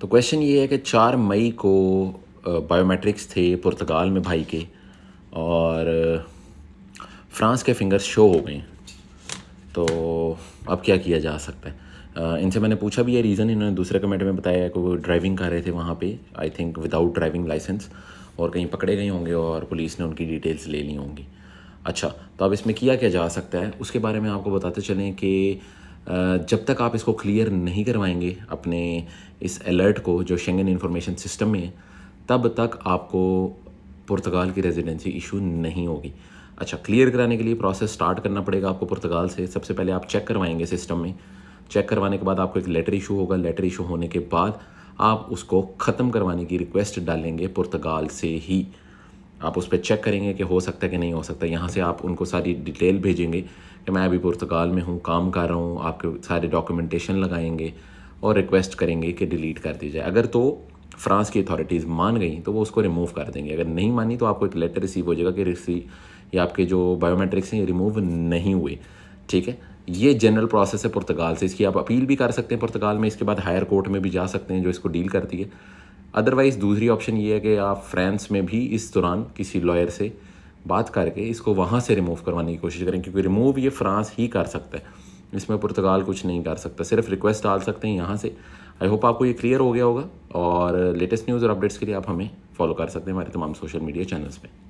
तो क्वेश्चन ये है कि चार मई को बायोमेट्रिक्स थे पुर्तगाल में भाई के और फ्रांस के फिंगर्स शो हो गए तो अब क्या किया जा सकता है इनसे मैंने पूछा भी ये रीज़न इन्होंने दूसरे कमेंट में बताया कि वो ड्राइविंग कर रहे थे वहाँ पे I think without driving license और कहीं पकड़े गए होंगे और पुलिस ने उनकी डिटेल्स ले ली होंगी अच्छा तो अब इसमें किया क्या जा सकता है उसके बारे में आपको बताते चलें कि जब तक आप इसको क्लियर नहीं करवाएंगे अपने इस अलर्ट को जो शेंगन इन्फॉर्मेशन सिस्टम में है तब तक आपको पुर्तगाल की रेजिडेंसी इशू नहीं होगी अच्छा क्लियर कराने के लिए प्रोसेस स्टार्ट करना पड़ेगा आपको पुर्तगाल से सबसे पहले आप चेक करवाएंगे सिस्टम में चेक करवाने के बाद आपको एक लेटर इशू होगा लेटर इशू होने के बाद आप उसको ख़त्म करवाने की रिक्वेस्ट डालेंगे पुर्तगाल से ही आप उस पर चेक करेंगे कि हो सकता है कि नहीं हो सकता यहाँ से आप उनको सारी डिटेल भेजेंगे कि मैं अभी पुर्तगाल में हूँ काम कर रहा हूँ आपके सारे डॉक्यूमेंटेशन लगाएंगे और रिक्वेस्ट करेंगे कि डिलीट कर दी जाए अगर तो फ्रांस की अथॉरिटीज़ मान गई तो वो उसको रिमूव कर देंगे अगर नहीं मानी तो आपको एक लेटर रिसीव हो जाएगा कि रिसी या आपके जो बायोमेट्रिक्स हैं ये रिमूव नहीं हुए ठीक है ये जनरल प्रोसेस है पुर्तगाल से इसकी आप अपील भी कर सकते हैं पुर्तगाल में इसके बाद हायर कोर्ट में भी जा सकते हैं जो इसको डील करती है अदरवाइज़ दूसरी ऑप्शन ये है कि आप फ्रांस में भी इस दौरान किसी लॉयर से बात करके इसको वहाँ से रिमूव करवाने की कोशिश करें क्योंकि रिमूव ये फ्रांस ही कर सकता है इसमें पुर्तगाल कुछ नहीं कर सकता सिर्फ रिक्वेस्ट डाल सकते हैं यहाँ से आई होप आपको ये क्लियर हो गया होगा और लेटेस्ट न्यूज़ और अपडेट्स के लिए आप हमें फॉलो कर सकते हैं हमारे तमाम सोशल मीडिया चैनल्स पर